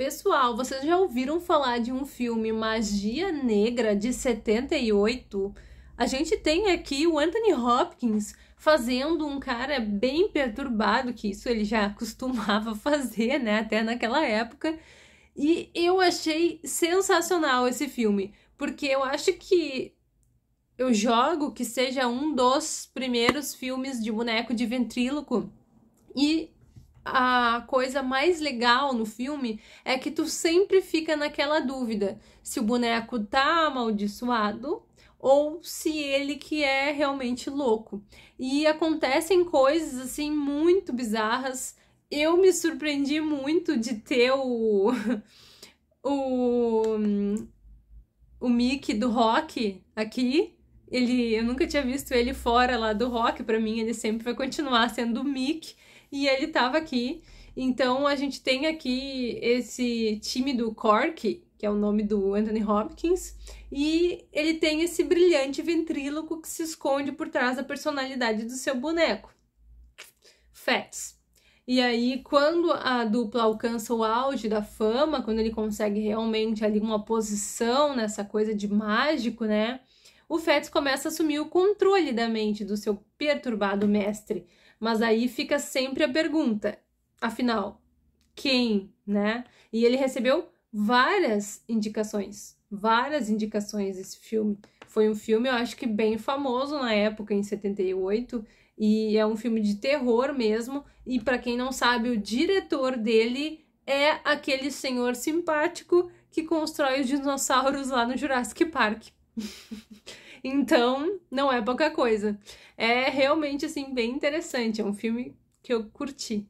Pessoal, vocês já ouviram falar de um filme Magia Negra de 78? A gente tem aqui o Anthony Hopkins fazendo um cara bem perturbado, que isso ele já costumava fazer, né, até naquela época. E eu achei sensacional esse filme, porque eu acho que eu jogo que seja um dos primeiros filmes de boneco de ventríloco e a coisa mais legal no filme é que tu sempre fica naquela dúvida se o boneco tá amaldiçoado ou se ele que é realmente louco. E acontecem coisas assim muito bizarras. Eu me surpreendi muito de ter o o o Mickey do Rock aqui. Ele, eu nunca tinha visto ele fora lá do Rock, para mim ele sempre vai continuar sendo o Mickey e ele estava aqui. Então a gente tem aqui esse time do Cork, que é o nome do Anthony Hopkins, e ele tem esse brilhante ventríloco que se esconde por trás da personalidade do seu boneco. Fats. E aí, quando a dupla alcança o auge da fama, quando ele consegue realmente ali uma posição nessa coisa de mágico, né? o Fetz começa a assumir o controle da mente do seu perturbado mestre. Mas aí fica sempre a pergunta: afinal, quem, né? E ele recebeu várias indicações, várias indicações esse filme. Foi um filme, eu acho que bem famoso na época, em 78, e é um filme de terror mesmo. E para quem não sabe, o diretor dele é aquele senhor simpático que constrói os dinossauros lá no Jurassic Park. Então, não é pouca coisa. É realmente, assim, bem interessante. É um filme que eu curti.